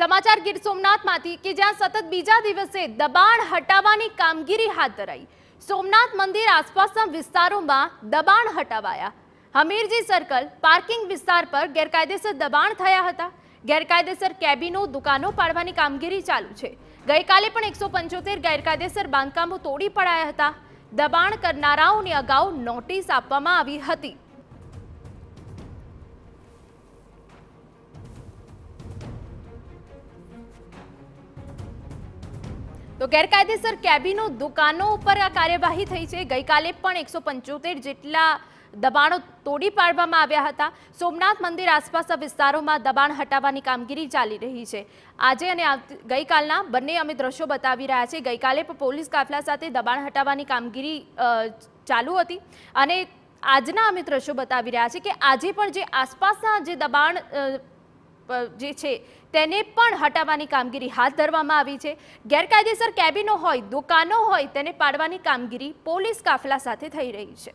સમાચાર ગીર સોમનાથમાંથી કે જ્યાં સતત બીજા દિવસે દબાણ હટાવવાની કામગીરી હાથ ધરાઈ સોમનાથ મંદિર આસપાસના વિસ્તારોમાં દબાણ હટાવાયા હમીરજી સર્કલ પાર્કિંગ વિસ્તાર પર ગેરકાયદેસર દબાણ થયા હતા ગેરકાયદેસર કેબિનો દુકાનો પાડવાની કામગીરી ચાલુ છે ગઈકાલે પણ એકસો પંચોતેર ગેરકાયદેસર બાંધકામો તોડી પડાયા હતા દબાણ કરનારાઓને અગાઉ નોટિસ આપવામાં આવી હતી તો ગેરકાયદેસર કેબીનો દુકાનો ઉપર આ કાર્યવાહી થઈ છે ગઈકાલે પણ એકસો પંચોતેર જેટલા દબાણો તોડી પાડવામાં આવ્યા હતા સોમનાથ મંદિર આસપાસના વિસ્તારોમાં દબાણ હટાવવાની કામગીરી ચાલી રહી છે આજે અને ગઈકાલના બંને અમે દ્રશ્યો બતાવી રહ્યા છે ગઈકાલે પણ પોલીસ કાફલા સાથે દબાણ હટાવવાની કામગીરી ચાલુ હતી અને આજના અમે દ્રશ્યો બતાવી રહ્યા છે કે આજે પણ જે આસપાસના જે દબાણ જે છે તેને પણ હટાવવાની કામગીરી હાથ ધરવામાં આવી છે ગેરકાયદેસર કેબિનો હોય દુકાનો હોય તેને પાડવાની કામગીરી પોલીસ કાફલા સાથે થઈ રહી છે